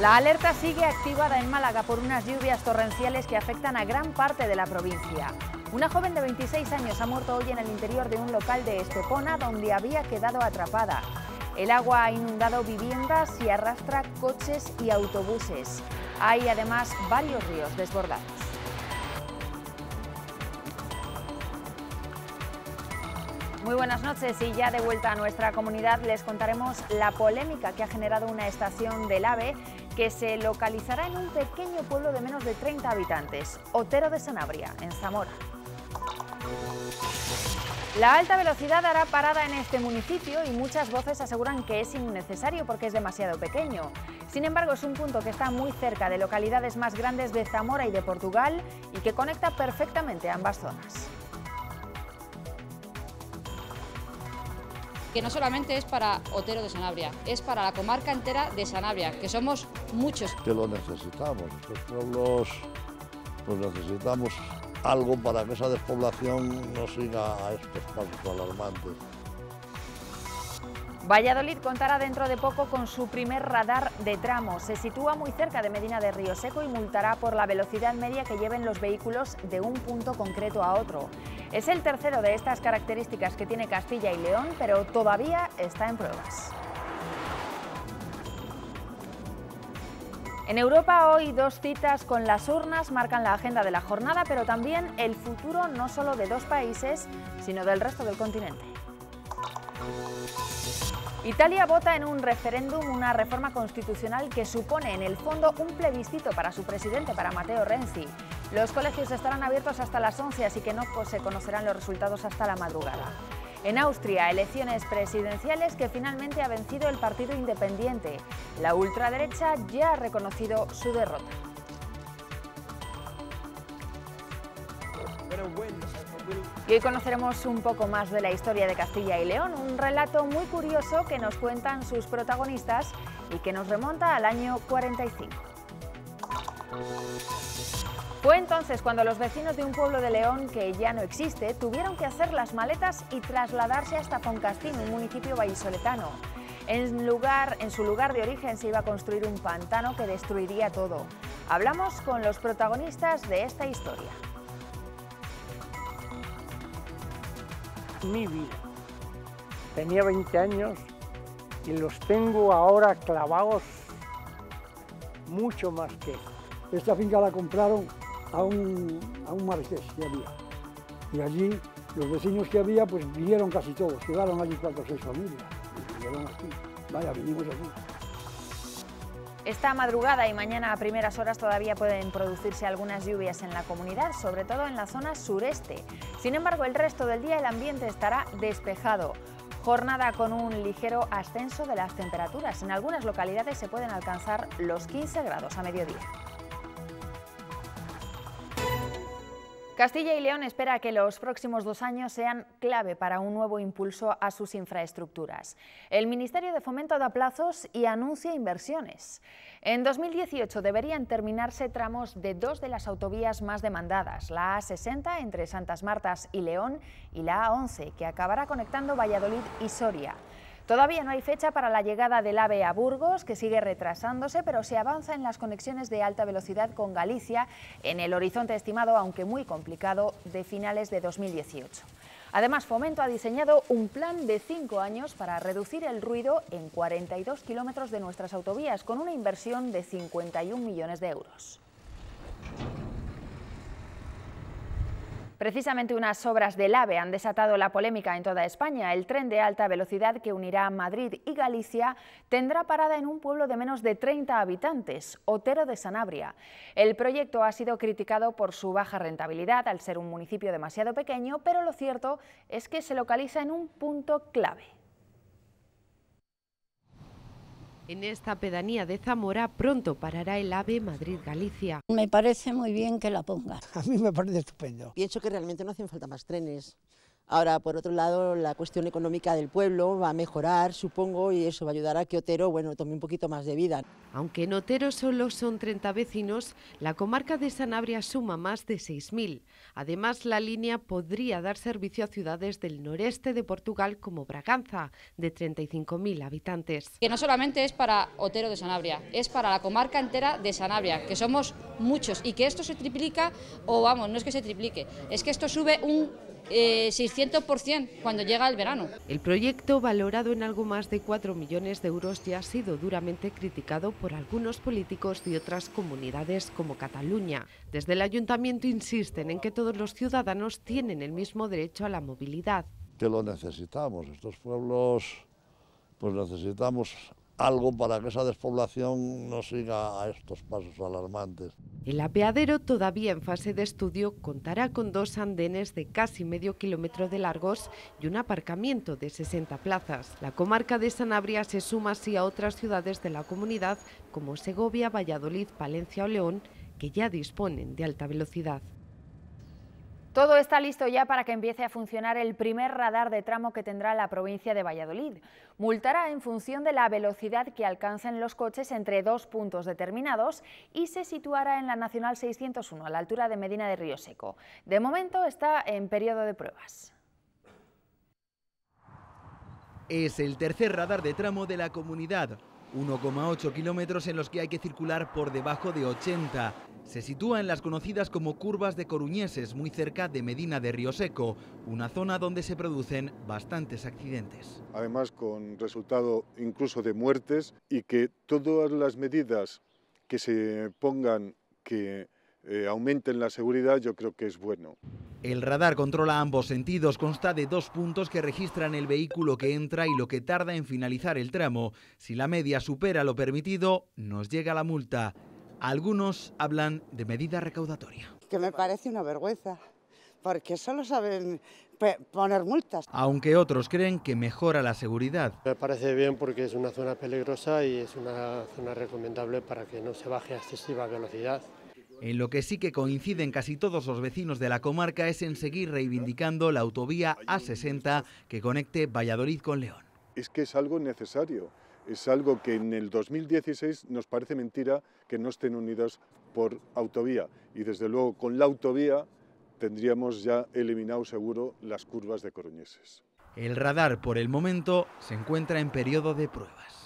La alerta sigue activada en Málaga por unas lluvias torrenciales que afectan a gran parte de la provincia. Una joven de 26 años ha muerto hoy en el interior de un local de Estepona donde había quedado atrapada. El agua ha inundado viviendas y arrastra coches y autobuses. Hay además varios ríos desbordados. Muy buenas noches y ya de vuelta a nuestra comunidad les contaremos la polémica que ha generado una estación del AVE que se localizará en un pequeño pueblo de menos de 30 habitantes, Otero de Sanabria, en Zamora. La alta velocidad hará parada en este municipio y muchas voces aseguran que es innecesario porque es demasiado pequeño. Sin embargo, es un punto que está muy cerca de localidades más grandes de Zamora y de Portugal y que conecta perfectamente ambas zonas. que no solamente es para Otero de Sanabria, es para la comarca entera de Sanabria, que somos muchos. Que lo necesitamos, los pueblos pues necesitamos algo para que esa despoblación no siga a estos pasos alarmantes. Valladolid contará dentro de poco con su primer radar de tramo. Se sitúa muy cerca de Medina de Río Seco y multará por la velocidad media que lleven los vehículos de un punto concreto a otro. Es el tercero de estas características que tiene Castilla y León, pero todavía está en pruebas. En Europa hoy dos citas con las urnas marcan la agenda de la jornada, pero también el futuro no solo de dos países, sino del resto del continente. Italia vota en un referéndum una reforma constitucional que supone en el fondo un plebiscito para su presidente, para Matteo Renzi. Los colegios estarán abiertos hasta las 11, así que no pues, se conocerán los resultados hasta la madrugada. En Austria, elecciones presidenciales que finalmente ha vencido el Partido Independiente. La ultraderecha ya ha reconocido su derrota. Y hoy conoceremos un poco más de la historia de Castilla y León, un relato muy curioso que nos cuentan sus protagonistas y que nos remonta al año 45. Fue entonces cuando los vecinos de un pueblo de León que ya no existe tuvieron que hacer las maletas y trasladarse hasta Foncastín, un municipio vallisoletano. En, lugar, en su lugar de origen se iba a construir un pantano que destruiría todo. Hablamos con los protagonistas de esta historia. mi vida. Tenía 20 años y los tengo ahora clavados mucho más que Esta finca la compraron a un, a un marqués que había. Y allí los vecinos que había pues vinieron casi todos, quedaron allí cuatro o seis familias. Y Vaya, vinimos aquí. Esta madrugada y mañana a primeras horas todavía pueden producirse algunas lluvias en la comunidad, sobre todo en la zona sureste. Sin embargo, el resto del día el ambiente estará despejado. Jornada con un ligero ascenso de las temperaturas. En algunas localidades se pueden alcanzar los 15 grados a mediodía. Castilla y León espera que los próximos dos años sean clave para un nuevo impulso a sus infraestructuras. El Ministerio de Fomento da plazos y anuncia inversiones. En 2018 deberían terminarse tramos de dos de las autovías más demandadas, la A60 entre Santas Martas y León y la A11, que acabará conectando Valladolid y Soria. Todavía no hay fecha para la llegada del AVE a Burgos, que sigue retrasándose, pero se avanza en las conexiones de alta velocidad con Galicia, en el horizonte estimado, aunque muy complicado, de finales de 2018. Además, Fomento ha diseñado un plan de cinco años para reducir el ruido en 42 kilómetros de nuestras autovías, con una inversión de 51 millones de euros. Precisamente unas obras del AVE han desatado la polémica en toda España. El tren de alta velocidad que unirá Madrid y Galicia tendrá parada en un pueblo de menos de 30 habitantes, Otero de Sanabria. El proyecto ha sido criticado por su baja rentabilidad al ser un municipio demasiado pequeño, pero lo cierto es que se localiza en un punto clave. En esta pedanía de Zamora pronto parará el AVE Madrid-Galicia. Me parece muy bien que la ponga. A mí me parece estupendo. Pienso que realmente no hacen falta más trenes. Ahora, por otro lado, la cuestión económica del pueblo va a mejorar, supongo, y eso va a ayudar a que Otero, bueno, tome un poquito más de vida. Aunque en Otero solo son 30 vecinos, la comarca de Sanabria suma más de 6.000. Además, la línea podría dar servicio a ciudades del noreste de Portugal como Braganza, de 35.000 habitantes. Que no solamente es para Otero de Sanabria, es para la comarca entera de Sanabria, que somos muchos, y que esto se triplica, o vamos, no es que se triplique, es que esto sube un 600% eh, cuando llega el verano. El proyecto, valorado en algo más de 4 millones de euros, ya ha sido duramente criticado por algunos políticos de otras comunidades como Cataluña. Desde el ayuntamiento insisten en que todos los ciudadanos tienen el mismo derecho a la movilidad. Que lo necesitamos, estos pueblos pues necesitamos algo para que esa despoblación no siga a estos pasos alarmantes. El apeadero, todavía en fase de estudio, contará con dos andenes de casi medio kilómetro de largos y un aparcamiento de 60 plazas. La comarca de Sanabria se suma así a otras ciudades de la comunidad como Segovia, Valladolid, Palencia o León, que ya disponen de alta velocidad. Todo está listo ya para que empiece a funcionar el primer radar de tramo que tendrá la provincia de Valladolid. Multará en función de la velocidad que alcancen los coches entre dos puntos determinados y se situará en la Nacional 601, a la altura de Medina de Río Seco. De momento está en periodo de pruebas. Es el tercer radar de tramo de la comunidad. 1,8 kilómetros en los que hay que circular por debajo de 80. Se sitúa en las conocidas como curvas de Coruñeses, muy cerca de Medina de Río Seco, una zona donde se producen bastantes accidentes. Además, con resultado incluso de muertes y que todas las medidas que se pongan que eh, aumenten la seguridad, yo creo que es bueno. El radar controla ambos sentidos, consta de dos puntos que registran el vehículo que entra y lo que tarda en finalizar el tramo. Si la media supera lo permitido, nos llega la multa. Algunos hablan de medida recaudatoria. Que me parece una vergüenza, porque solo saben poner multas. Aunque otros creen que mejora la seguridad. Me parece bien porque es una zona peligrosa y es una zona recomendable para que no se baje a excesiva velocidad. En lo que sí que coinciden casi todos los vecinos de la comarca es en seguir reivindicando la autovía A60 que conecte Valladolid con León. Es que es algo necesario, es algo que en el 2016 nos parece mentira que no estén unidas por autovía y desde luego con la autovía tendríamos ya eliminado seguro las curvas de Coruñeses. El radar por el momento se encuentra en periodo de pruebas.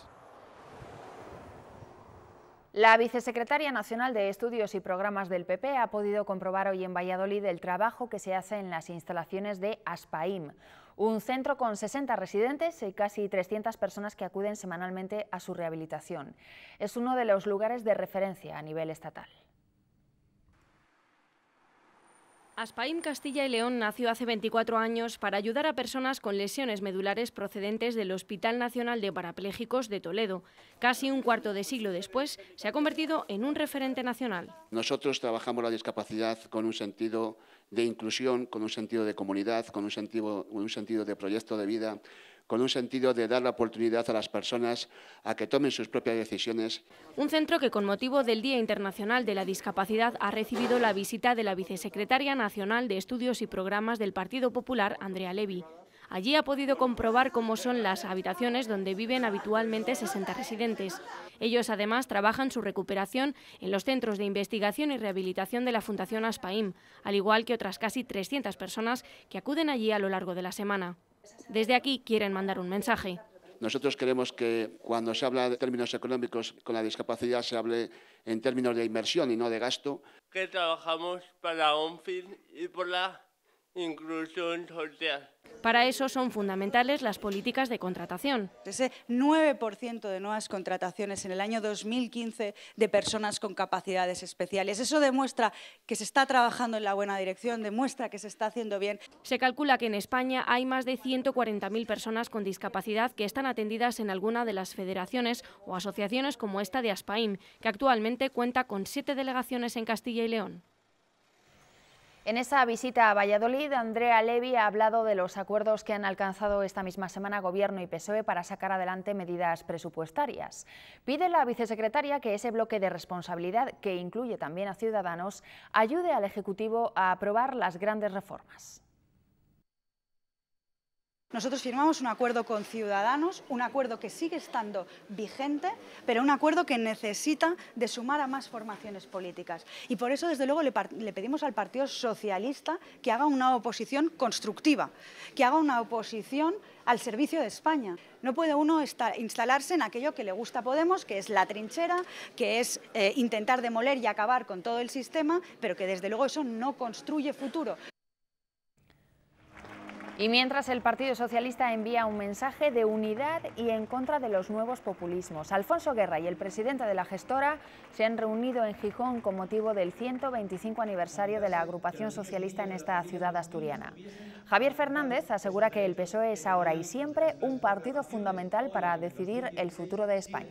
La vicesecretaria nacional de Estudios y Programas del PP ha podido comprobar hoy en Valladolid el trabajo que se hace en las instalaciones de ASPAIM, un centro con 60 residentes y casi 300 personas que acuden semanalmente a su rehabilitación. Es uno de los lugares de referencia a nivel estatal. Aspaim Castilla y León nació hace 24 años para ayudar a personas con lesiones medulares procedentes del Hospital Nacional de Parapléjicos de Toledo. Casi un cuarto de siglo después, se ha convertido en un referente nacional. Nosotros trabajamos la discapacidad con un sentido de inclusión, con un sentido de comunidad, con un sentido, un sentido de proyecto de vida, con un sentido de dar la oportunidad a las personas a que tomen sus propias decisiones. Un centro que con motivo del Día Internacional de la Discapacidad ha recibido la visita de la Vicesecretaria Nacional de Estudios y Programas del Partido Popular, Andrea levi Allí ha podido comprobar cómo son las habitaciones donde viven habitualmente 60 residentes. Ellos además trabajan su recuperación en los centros de investigación y rehabilitación de la Fundación Aspaim, al igual que otras casi 300 personas que acuden allí a lo largo de la semana. Desde aquí quieren mandar un mensaje. Nosotros queremos que cuando se habla de términos económicos con la discapacidad se hable en términos de inversión y no de gasto. Que trabajamos para y por la inclusión Para eso son fundamentales las políticas de contratación. Ese 9% de nuevas contrataciones en el año 2015 de personas con capacidades especiales. Eso demuestra que se está trabajando en la buena dirección, demuestra que se está haciendo bien. Se calcula que en España hay más de 140.000 personas con discapacidad que están atendidas en alguna de las federaciones o asociaciones como esta de Aspaín, que actualmente cuenta con siete delegaciones en Castilla y León. En esa visita a Valladolid, Andrea Levy ha hablado de los acuerdos que han alcanzado esta misma semana Gobierno y PSOE para sacar adelante medidas presupuestarias. Pide la vicesecretaria que ese bloque de responsabilidad, que incluye también a Ciudadanos, ayude al Ejecutivo a aprobar las grandes reformas. Nosotros firmamos un acuerdo con Ciudadanos, un acuerdo que sigue estando vigente, pero un acuerdo que necesita de sumar a más formaciones políticas. Y por eso, desde luego, le, pedimos al Partido Socialista que haga una oposición constructiva, que haga una oposición al servicio de España. No puede uno instalarse en aquello que le gusta a Podemos, que es la trinchera, que es eh, intentar demoler y acabar con todo el sistema, pero que desde luego eso no construye futuro, y mientras el Partido Socialista envía un mensaje de unidad y en contra de los nuevos populismos, Alfonso Guerra y el presidente de la gestora se han reunido en Gijón con motivo del 125 aniversario de la agrupación socialista en esta ciudad asturiana. Javier Fernández asegura que el PSOE es ahora y siempre un partido fundamental para decidir el futuro de España.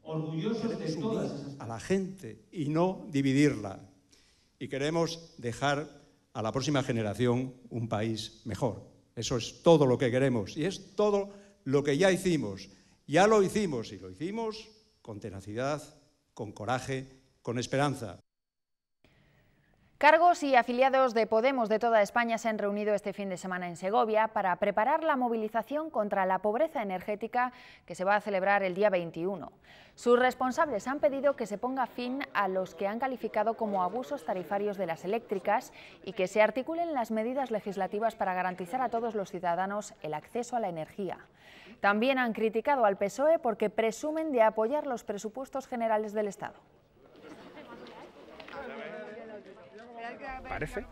Orgullosos de todas a la gente y no dividirla. Y queremos dejar a la próxima generación un país mejor. Eso es todo lo que queremos y es todo lo que ya hicimos. Ya lo hicimos y lo hicimos con tenacidad, con coraje, con esperanza. Cargos y afiliados de Podemos de toda España se han reunido este fin de semana en Segovia para preparar la movilización contra la pobreza energética que se va a celebrar el día 21. Sus responsables han pedido que se ponga fin a los que han calificado como abusos tarifarios de las eléctricas y que se articulen las medidas legislativas para garantizar a todos los ciudadanos el acceso a la energía. También han criticado al PSOE porque presumen de apoyar los presupuestos generales del Estado. parece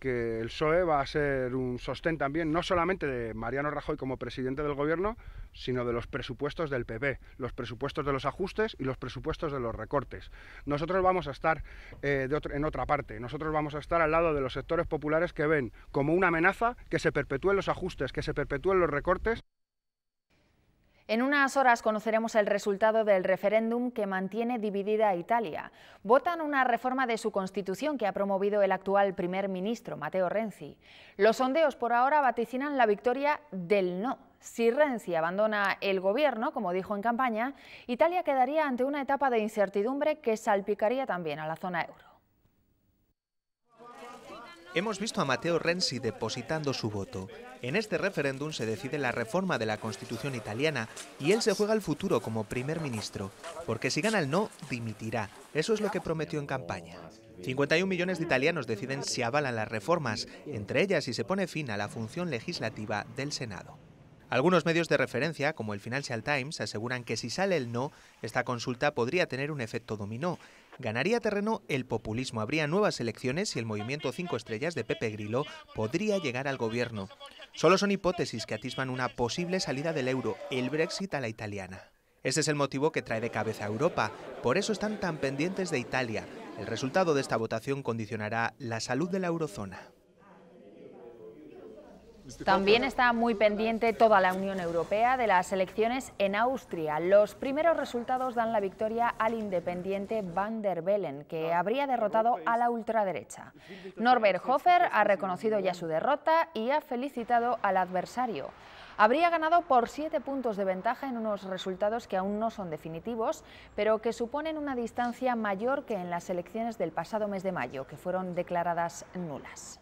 que el PSOE va a ser un sostén también, no solamente de Mariano Rajoy como presidente del gobierno, sino de los presupuestos del PP, los presupuestos de los ajustes y los presupuestos de los recortes. Nosotros vamos a estar eh, en otra parte, nosotros vamos a estar al lado de los sectores populares que ven como una amenaza que se perpetúen los ajustes, que se perpetúen los recortes. En unas horas conoceremos el resultado del referéndum que mantiene dividida a Italia. Votan una reforma de su constitución que ha promovido el actual primer ministro, Matteo Renzi. Los sondeos por ahora vaticinan la victoria del no. Si Renzi abandona el gobierno, como dijo en campaña, Italia quedaría ante una etapa de incertidumbre que salpicaría también a la zona euro. Hemos visto a Matteo Renzi depositando su voto. En este referéndum se decide la reforma de la Constitución italiana y él se juega el futuro como primer ministro, porque si gana el no, dimitirá. Eso es lo que prometió en campaña. 51 millones de italianos deciden si avalan las reformas, entre ellas si se pone fin a la función legislativa del Senado. Algunos medios de referencia, como el Financial Times, aseguran que si sale el no, esta consulta podría tener un efecto dominó ganaría terreno el populismo, habría nuevas elecciones y el movimiento Cinco Estrellas de Pepe Grillo podría llegar al gobierno. Solo son hipótesis que atisban una posible salida del euro, el Brexit a la italiana. Ese es el motivo que trae de cabeza a Europa, por eso están tan pendientes de Italia. El resultado de esta votación condicionará la salud de la eurozona. Este También está muy pendiente toda la Unión Europea de las elecciones en Austria. Los primeros resultados dan la victoria al independiente Van der Bellen, que ah, habría derrotado a la ultraderecha. Norbert Hofer ha reconocido ya su derrota y ha felicitado al adversario. Habría ganado por siete puntos de ventaja en unos resultados que aún no son definitivos, pero que suponen una distancia mayor que en las elecciones del pasado mes de mayo, que fueron declaradas nulas.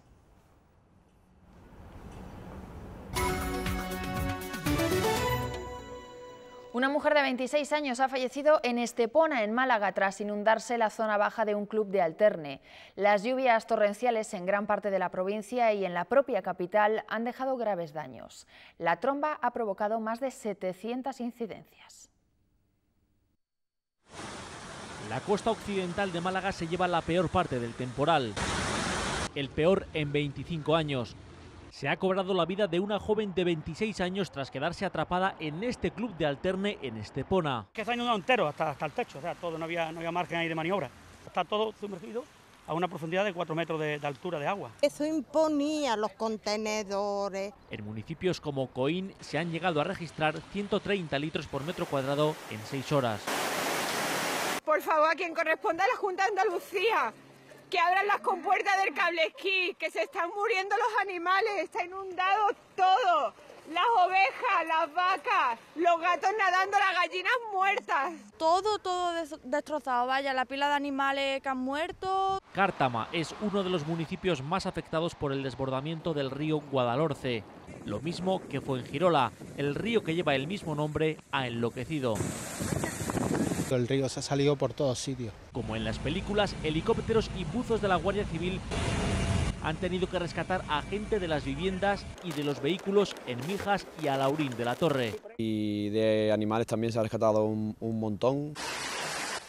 Una mujer de 26 años ha fallecido en Estepona, en Málaga, tras inundarse la zona baja de un club de alterne. Las lluvias torrenciales en gran parte de la provincia y en la propia capital han dejado graves daños. La tromba ha provocado más de 700 incidencias. La costa occidental de Málaga se lleva la peor parte del temporal, el peor en 25 años se ha cobrado la vida de una joven de 26 años tras quedarse atrapada en este club de alterne en Estepona. Que se ha entero hasta, hasta el techo, o sea, todo, no había, no había margen ahí de maniobra. Está todo sumergido a una profundidad de 4 metros de, altura de agua. Eso imponía los contenedores. En municipios como Coín se han llegado a registrar 130 litros por metro cuadrado en 6 horas. Por favor, a quien corresponda a la Junta de Andalucía, que abran las compuertas del cable esquí, que se están muriendo los animales, está inundado todo. Las ovejas, las vacas, los gatos nadando, las gallinas muertas. Todo, todo destrozado, vaya, la pila de animales que han muerto. Cártama es uno de los municipios más afectados por el desbordamiento del río Guadalhorce. Lo mismo que fue en Girola, el río que lleva el mismo nombre ha enloquecido. El río se ha salido por todos sitios. Como en las películas, helicópteros y buzos de la Guardia Civil han tenido que rescatar a gente de las viviendas y de los vehículos en Mijas y a Laurín de la Torre. Y de animales también se ha rescatado un, montón.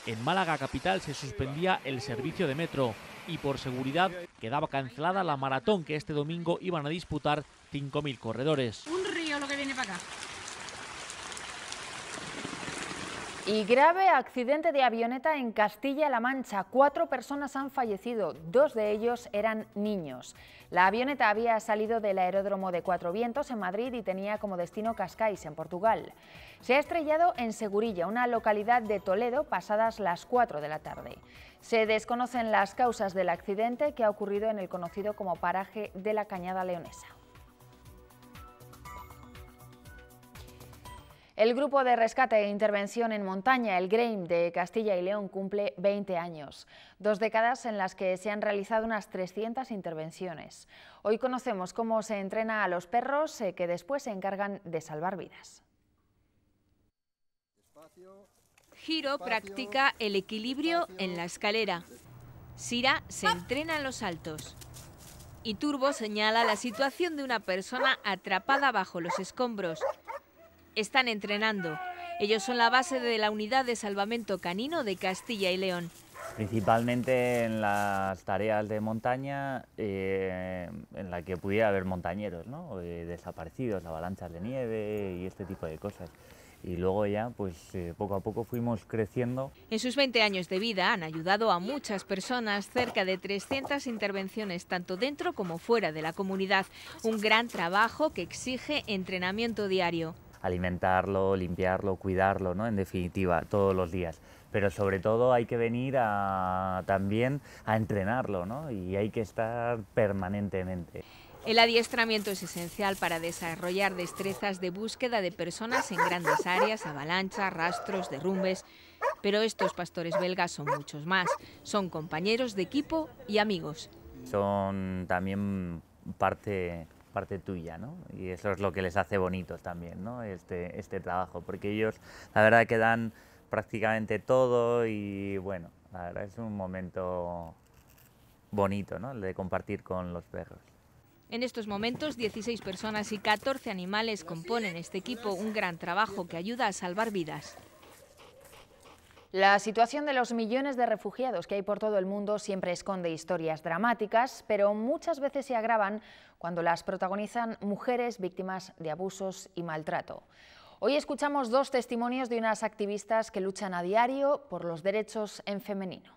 En Málaga Capital se suspendía el servicio de metro y por seguridad quedaba cancelada la maratón que este domingo iban a disputar 5.000 corredores. Un río lo que viene para acá. Y grave accidente de avioneta en Castilla-La Mancha. Cuatro personas han fallecido, dos de ellos eran niños. La avioneta había salido del aeródromo de Cuatro Vientos en Madrid y tenía como destino Cascais, en Portugal. Se ha estrellado en Segurilla, una localidad de Toledo, pasadas las 4 de la tarde. Se desconocen las causas del accidente que ha ocurrido en el conocido como paraje de la Cañada Leonesa. El Grupo de Rescate e Intervención en Montaña, el GREIM de Castilla y León, cumple 20 años, dos décadas en las que se han realizado unas 300 intervenciones. Hoy conocemos cómo se entrena a los perros eh, que después se encargan de salvar vidas. Giro practica el equilibrio en la escalera. Sira se ah. entrena en los saltos. Y Turbo señala la situación de una persona atrapada bajo los escombros están entrenando. Ellos son la base de la unidad de salvamento canino de Castilla y León. Principalmente en las tareas de montaña, eh, en la que pudiera haber montañeros, ¿no? Eh, desaparecidos, avalanchas de nieve y este tipo de cosas. Y luego ya, pues eh, poco a poco fuimos creciendo. En sus 20 años de vida han ayudado a muchas personas, cerca de 300 intervenciones tanto dentro como fuera de la comunidad. Un gran trabajo que exige entrenamiento diario alimentarlo, limpiarlo, cuidarlo, ¿no? En definitiva, todos los días. Pero sobre todo hay que venir a, también a entrenarlo, ¿no? Y hay que estar permanentemente. El adiestramiento es esencial para desarrollar destrezas de búsqueda de personas en grandes áreas, avalanchas, rastros, derrumbes. Pero estos pastores belgas son muchos más. Son compañeros de equipo y amigos. Son también parte parte tuya, ¿no? Y eso es lo que les hace bonitos también, ¿no? Este, este trabajo, porque ellos, la verdad, que dan prácticamente todo y, bueno, la verdad es un momento bonito, ¿no? El de compartir con los perros. En estos momentos, 16 personas y 14 animales componen este equipo, un gran trabajo que ayuda a salvar vidas. La situación de los millones de refugiados que hay por todo el mundo siempre esconde historias dramáticas, pero muchas veces se agravan cuando las protagonizan mujeres víctimas de abusos y maltrato. Hoy escuchamos dos testimonios de unas activistas que luchan a diario por los derechos en femenino.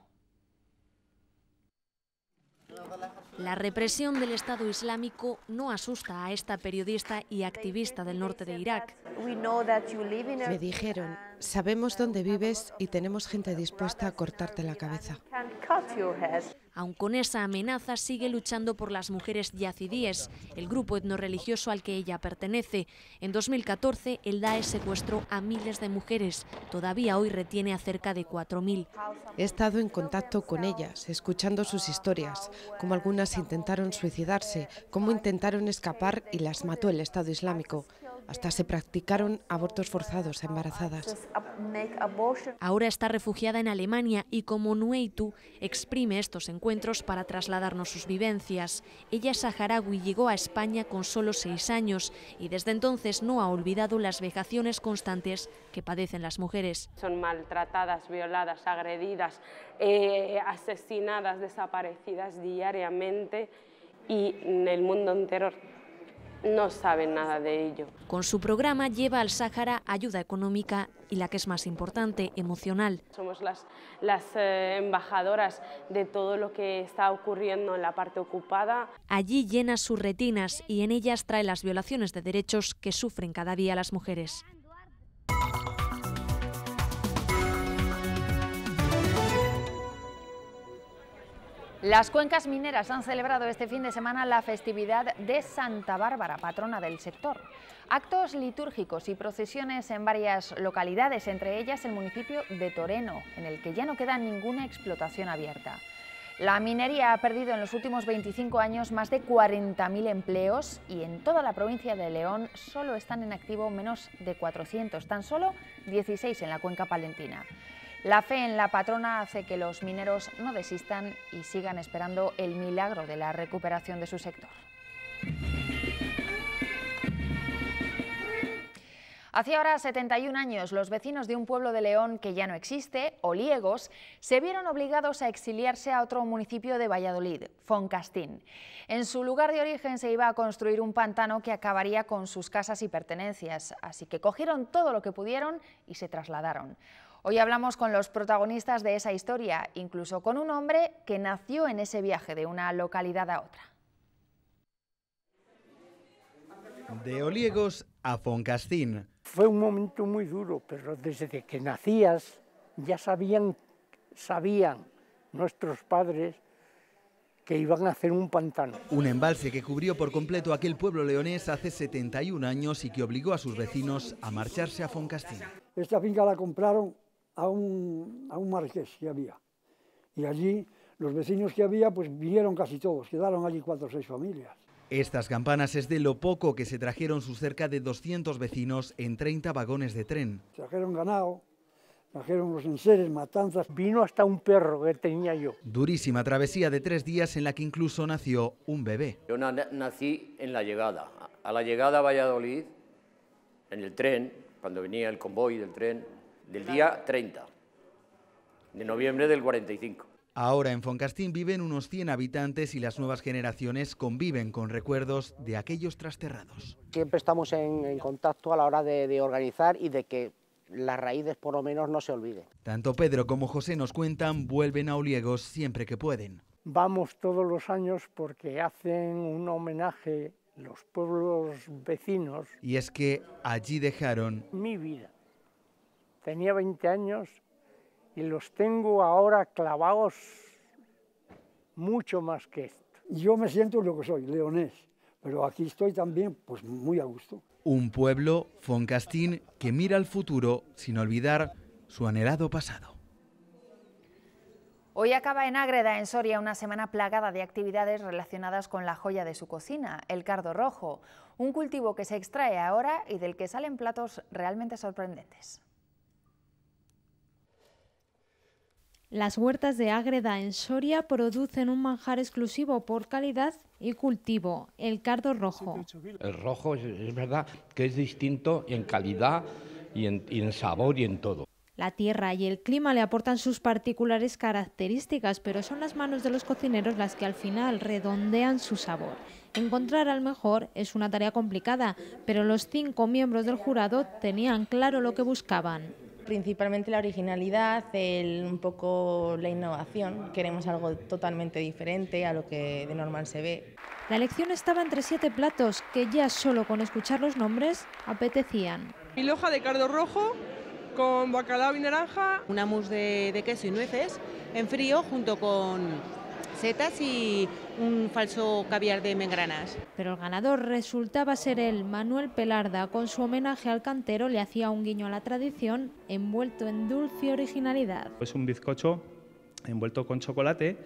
La represión del Estado Islámico no asusta a esta periodista y activista del norte de Irak. Me dijeron, sabemos dónde vives y tenemos gente dispuesta a cortarte la cabeza. Aun con esa amenaza sigue luchando por las mujeres yacidíes, el grupo etnorreligioso al que ella pertenece. En 2014, el Daesh secuestró a miles de mujeres. Todavía hoy retiene a cerca de 4.000. He estado en contacto con ellas, escuchando sus historias, como algunas intentaron suicidarse, cómo intentaron escapar y las mató el Estado Islámico. Hasta se practicaron abortos forzados a embarazadas. Ahora está refugiada en Alemania y como Nueitu exprime estos encuentros para trasladarnos sus vivencias. Ella es saharaui llegó a España con solo seis años y desde entonces no ha olvidado las vejaciones constantes que padecen las mujeres. Son maltratadas, violadas, agredidas, eh, asesinadas, desaparecidas diariamente y en el mundo entero no saben nada de ello. Con su programa lleva al Sáhara ayuda económica y la que es más importante, emocional. Somos las, eh, embajadoras de todo lo que está ocurriendo en la parte ocupada. Allí llena sus retinas y en ellas trae las violaciones de derechos que sufren cada día las mujeres. Las cuencas mineras han celebrado este fin de semana la festividad de Santa Bárbara, patrona del sector. Actos litúrgicos y procesiones en varias localidades, entre ellas el municipio de Toreno, en el que ya no queda ninguna explotación abierta. La minería ha perdido en los últimos 25 años más de 40.000 empleos y en toda la provincia de León solo están en activo menos de 400, tan solo 16 en la cuenca palentina. La fe en la patrona hace que los mineros no desistan y sigan esperando el milagro de la recuperación de su sector. Hace ahora 71 años, los vecinos de un pueblo de León que ya no existe, Oliegos, se vieron obligados a exiliarse a otro municipio de Valladolid, Foncastín. En su lugar de origen se iba a construir un pantano que acabaría con sus casas y pertenencias, así que cogieron todo lo que pudieron y se trasladaron. Hoy hablamos con los protagonistas de esa historia, incluso con un hombre que nació en ese viaje de una localidad a otra. De Oliegos a Foncastín. Fue un momento muy duro, pero desde que nacías ya sabían, sabían nuestros padres que iban a hacer un pantano. Un embalse que cubrió por completo aquel pueblo leonés hace 71 años y que obligó a sus vecinos a marcharse a Foncastín. Esta finca la compraron a un, a un marqués que había. Y allí los vecinos que había, pues vinieron casi todos, quedaron allí cuatro o seis familias. Estas campanas es de lo poco que se trajeron sus cerca de 200 vecinos en 30 vagones de tren. Trajeron ganado, trajeron los enseres, matanzas, vino hasta un perro que tenía yo. Durísima travesía de tres días en la que incluso nació un bebé. Yo nací en la llegada, a la llegada a Valladolid, en el tren, cuando venía el convoy del tren, del día 30 de noviembre del 45. Ahora en Foncastín viven unos 100 habitantes y las nuevas generaciones conviven con recuerdos de aquellos trasterrados. Siempre estamos en, contacto a la hora de, de organizar y de que las raíces por lo menos no se olviden. Tanto Pedro como José nos cuentan, vuelven a Oliegos siempre que pueden. Vamos todos los años porque hacen un homenaje los pueblos vecinos. Y es que allí dejaron mi vida tenía 20 años y los tengo ahora clavados mucho más que esto. Yo me siento lo que soy, leonés, pero aquí estoy también pues muy a gusto. Un pueblo, Foncastín, que mira al futuro sin olvidar su anhelado pasado. Hoy acaba en Ágreda, en Soria, una semana plagada de actividades relacionadas con la joya de su cocina, el cardo rojo, un cultivo que se extrae ahora y del que salen platos realmente sorprendentes. Las huertas de Ágreda en Soria producen un manjar exclusivo por calidad y cultivo, el cardo rojo. El rojo es, verdad que es distinto en calidad y en, y en sabor y en todo. La tierra y el clima le aportan sus particulares características, pero son las manos de los cocineros las que al final redondean su sabor. Encontrar al mejor es una tarea complicada, pero los cinco miembros del jurado tenían claro lo que buscaban. Principalmente la originalidad, un poco la innovación. Queremos algo totalmente diferente a lo que de normal se ve. La elección estaba entre siete platos que ya solo con escuchar los nombres apetecían. Mi de cardo rojo con bacalao y naranja. Una mousse de queso y nueces en frío junto con setas y un falso caviar de membranas. Pero el ganador resultaba ser él, Manuel Pelarda. Con su homenaje al cantero le hacía un guiño a la tradición, envuelto en dulce originalidad. Es un bizcocho envuelto con chocolate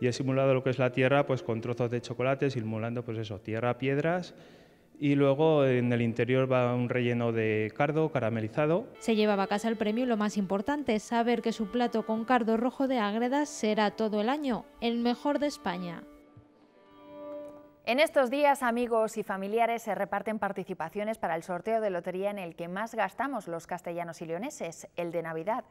y he simulado lo que es la tierra pues con trozos de chocolate, simulando pues eso, tierra, piedras y luego en el interior va un relleno de cardo caramelizado. Se llevaba a casa el premio y lo más importante es saber que su plato con cardo rojo de Ágreda será todo el año el mejor de España. En estos días, amigos y familiares se reparten participaciones para el sorteo de lotería en el que más gastamos los castellanos y leoneses, el de Navidad.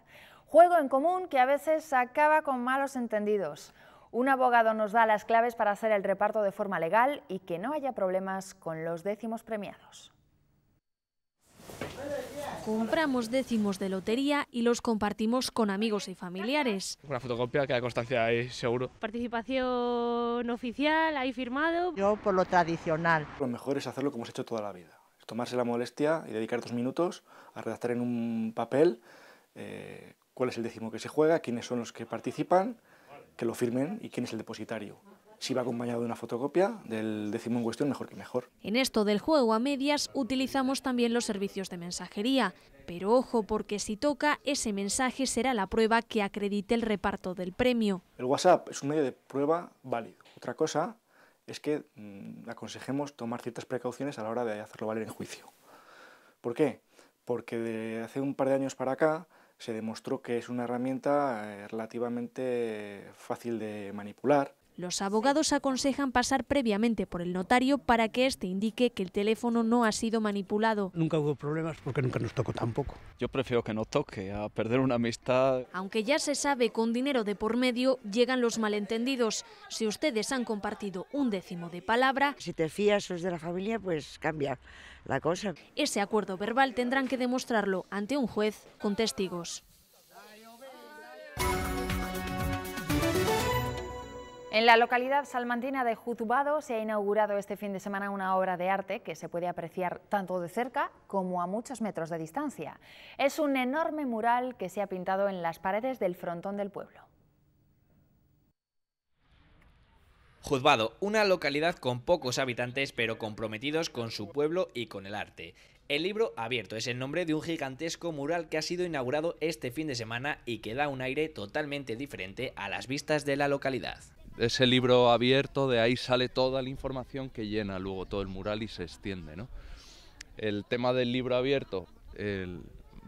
Juego en común que a veces acaba con malos entendidos. Un abogado nos da las claves para hacer el reparto de forma legal y que no haya problemas con los décimos premiados. Compramos décimos de lotería y los compartimos con amigos y familiares. Una fotocopia que da constancia ahí, seguro. Participación oficial, ahí firmado. Yo por lo tradicional. Lo mejor es hacerlo como se ha hecho toda la vida. Tomarse la molestia y dedicar dos minutos a redactar en un papel eh, cuál es el décimo que se juega, quiénes son los que participan que lo firmen y quién es el depositario. Si va acompañado de una fotocopia del décimo en cuestión, mejor que mejor. En esto del juego a medias utilizamos también los servicios de mensajería. Pero ojo, porque si toca, ese mensaje será la prueba que acredite el reparto del premio. El WhatsApp es un medio de prueba válido. Otra cosa es que mm, aconsejemos tomar ciertas precauciones a la hora de hacerlo valer en juicio. ¿Por qué? Porque de hace un par de años para acá se demostró que es una herramienta eh, relativamente fácil de manipular. Los abogados aconsejan pasar previamente por el notario para que éste indique que el teléfono no ha sido manipulado. Nunca hubo problemas porque nunca nos tocó tampoco. Yo prefiero que no toque, a perder una amistad. Aunque ya se sabe con dinero de por medio, llegan los malentendidos. Si ustedes han compartido un décimo de palabra... Si te fías o es de la familia, pues cambia la cosa. Ese acuerdo verbal tendrán que demostrarlo ante un juez con testigos. En la localidad salmantina de Jutubado se ha inaugurado este fin de semana una obra de arte que se puede apreciar tanto de cerca como a muchos metros de distancia. Es un enorme mural que se ha pintado en las paredes del frontón del pueblo. Juzbado, una localidad con pocos habitantes pero comprometidos con su pueblo y con el arte. El libro abierto es el nombre de un gigantesco mural que ha sido inaugurado este fin de semana y que da un aire totalmente diferente a las vistas de la localidad. Ese libro abierto, de ahí sale toda la información que llena luego todo el mural y se extiende. ¿no? El tema del libro abierto el,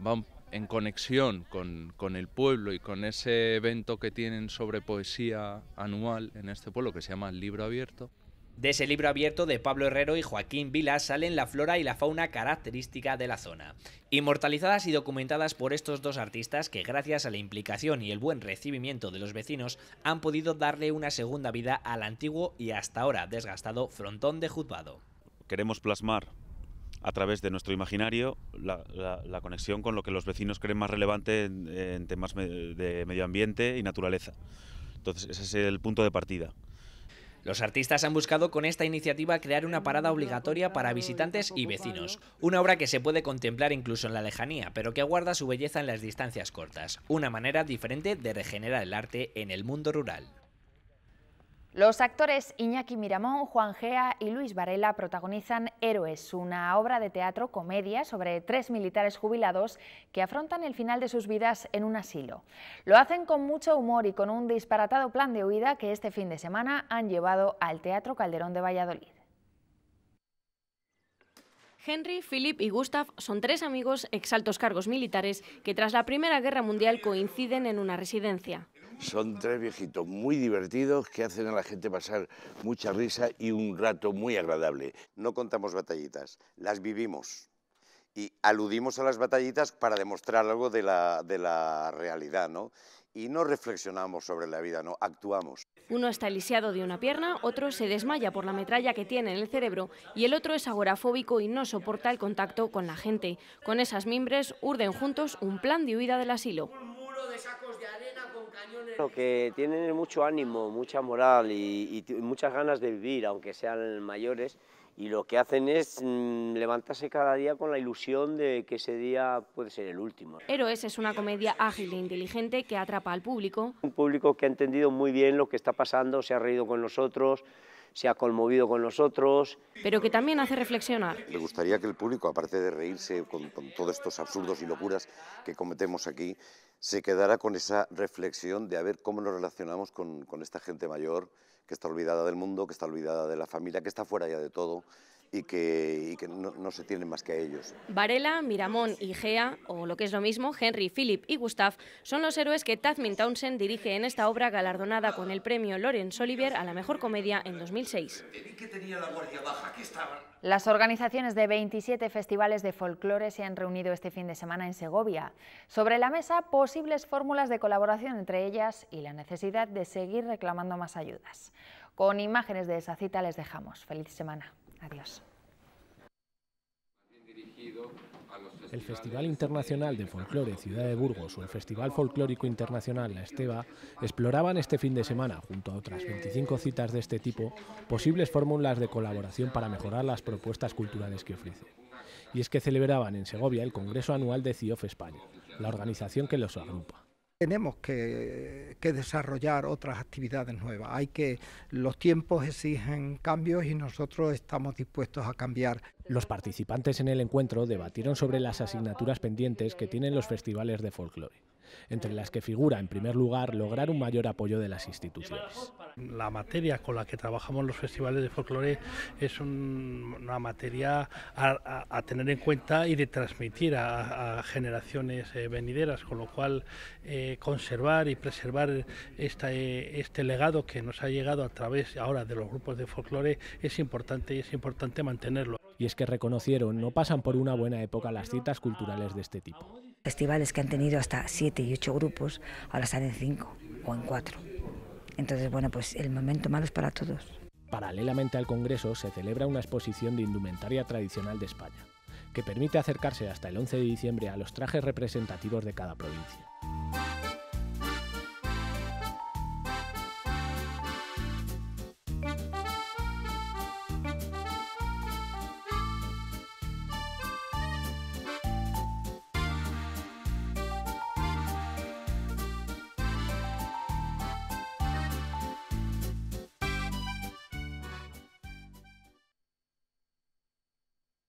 va en conexión con, con, el pueblo y con ese evento que tienen sobre poesía anual en este pueblo que se llama el Libro Abierto. De ese libro abierto de Pablo Herrero y Joaquín Vila salen la flora y la fauna característica de la zona, inmortalizadas y documentadas por estos dos artistas que gracias a la implicación y el buen recibimiento de los vecinos han podido darle una segunda vida al antiguo y hasta ahora desgastado frontón de Juzbado. Queremos plasmar a través de nuestro imaginario la, conexión con lo que los vecinos creen más relevante en, temas de medio ambiente y naturaleza. Entonces ese es el punto de partida. Los artistas han buscado con esta iniciativa crear una parada obligatoria para visitantes y vecinos, una obra que se puede contemplar incluso en la lejanía, pero que aguarda su belleza en las distancias cortas, una manera diferente de regenerar el arte en el mundo rural. Los actores Iñaki Miramón, Juan Gea y Luis Varela protagonizan Héroes, una obra de teatro comedia sobre tres militares jubilados que afrontan el final de sus vidas en un asilo. Lo hacen con mucho humor y con un disparatado plan de huida que este fin de semana han llevado al Teatro Calderón de Valladolid. Henry, Philip y Gustav son tres amigos exaltos cargos militares que tras la Primera Guerra Mundial coinciden en una residencia. Son tres viejitos muy divertidos que hacen a la gente pasar mucha risa y un rato muy agradable. No contamos batallitas, las vivimos. Y aludimos a las batallitas para demostrar algo de la, realidad, ¿no? y no reflexionamos sobre la vida, no, actuamos. Uno está lisiado de una pierna, otro se desmaya por la metralla que tiene en el cerebro y el otro es agorafóbico y no soporta el contacto con la gente. Con esas mimbres urden juntos un plan de huida del asilo. Un lo que tienen mucho ánimo, mucha moral y, muchas ganas de vivir, aunque sean mayores, y lo que hacen es mm, levantarse cada día con la ilusión de que ese día puede ser el último. Héroes es una comedia ágil e inteligente que atrapa al público. Un público que ha entendido muy bien lo que está pasando, se ha reído con nosotros, se ha conmovido con nosotros. Pero que también hace reflexionar. le gustaría que el público, aparte de reírse con, todos estos absurdos y locuras que cometemos aquí, se quedara con esa reflexión de a ver cómo nos relacionamos con esta gente mayor que está olvidada del mundo, que está olvidada de la familia, que está fuera ya de todo y que, no, se tienen más que a ellos. Varela, Miramón y Gea, o lo que es lo mismo, Henry, Philip y Gustav, son los héroes que Tazmin Townsend dirige en esta obra galardonada con el premio Lorenz Oliver a la mejor comedia en 2006. Las organizaciones de 27 festivales de folclore se han reunido este fin de semana en Segovia. Sobre la mesa, posibles fórmulas de colaboración entre ellas y la necesidad de seguir reclamando más ayudas. Con imágenes de esa cita les dejamos. Feliz semana. El Festival Internacional de Folclore Ciudad de Burgos o el Festival Folclórico Internacional La Esteba exploraban este fin de semana, junto a otras 25 citas de este tipo, posibles fórmulas de colaboración para mejorar las propuestas culturales que ofrece. Y es que celebraban en Segovia el Congreso Anual de CIOF España, la organización que los agrupa tenemos que, desarrollar otras actividades nuevas. Hay que los tiempos exigen cambios y nosotros estamos dispuestos a cambiar. Los participantes en el encuentro debatieron sobre las asignaturas pendientes que tienen los festivales de folclore entre las que figura, en primer lugar, lograr un mayor apoyo de las instituciones. La materia con la que trabajamos los festivales de folclore es una materia a, tener en cuenta y de transmitir a, generaciones eh, venideras, con lo cual eh, conservar y preservar eh, este legado que nos ha llegado a través ahora de los grupos de folclore es importante y es importante mantenerlo y es que reconocieron no pasan por una buena época las citas culturales de este tipo. Festivales que han tenido hasta siete y ocho grupos, ahora están en cinco o en cuatro. Entonces, bueno, pues el momento malo es para todos. Paralelamente al Congreso se celebra una exposición de indumentaria tradicional de España, que permite acercarse hasta el 11 de diciembre a los trajes representativos de cada provincia.